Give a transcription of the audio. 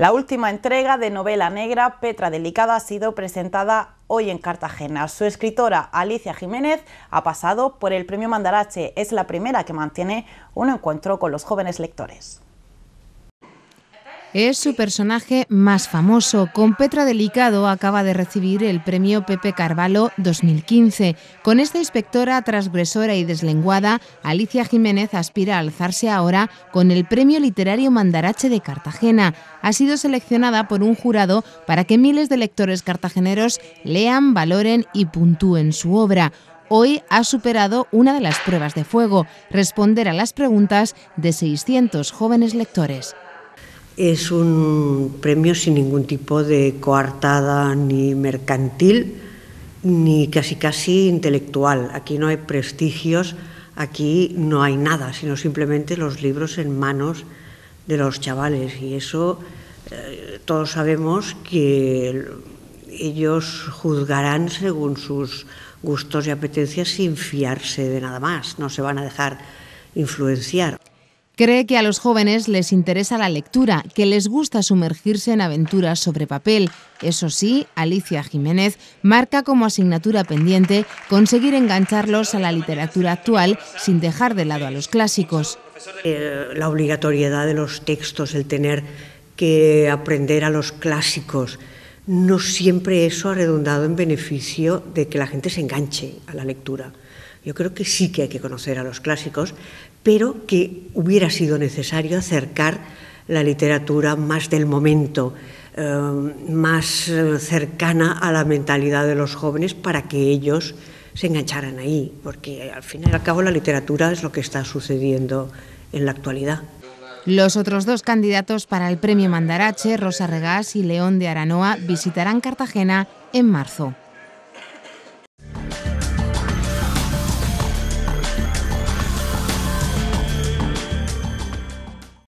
La última entrega de novela negra, Petra Delicada, ha sido presentada hoy en Cartagena. Su escritora, Alicia Jiménez, ha pasado por el Premio Mandarache. Es la primera que mantiene un encuentro con los jóvenes lectores. Es su personaje más famoso. Con Petra Delicado acaba de recibir el premio Pepe Carvalho 2015. Con esta inspectora transgresora y deslenguada, Alicia Jiménez aspira a alzarse ahora con el premio literario Mandarache de Cartagena. Ha sido seleccionada por un jurado para que miles de lectores cartageneros lean, valoren y puntúen su obra hoy ha superado una de las pruebas de fuego, responder a las preguntas de 600 jóvenes lectores. Es un premio sin ningún tipo de coartada ni mercantil, ni casi casi intelectual. Aquí no hay prestigios, aquí no hay nada, sino simplemente los libros en manos de los chavales. Y eso eh, todos sabemos que ellos juzgarán según sus gustos y apetencias sin fiarse de nada más, no se van a dejar influenciar. Cree que a los jóvenes les interesa la lectura, que les gusta sumergirse en aventuras sobre papel. Eso sí, Alicia Jiménez marca como asignatura pendiente conseguir engancharlos a la literatura actual sin dejar de lado a los clásicos. Eh, la obligatoriedad de los textos, el tener que aprender a los clásicos, no siempre eso ha redundado en beneficio de que la gente se enganche a la lectura. Yo creo que sí que hay que conocer a los clásicos, pero que hubiera sido necesario acercar la literatura más del momento, eh, más eh, cercana a la mentalidad de los jóvenes para que ellos se engancharan ahí, porque al fin y al cabo la literatura es lo que está sucediendo en la actualidad. Los otros dos candidatos para el premio Mandarache, Rosa Regás y León de Aranoa, visitarán Cartagena en marzo.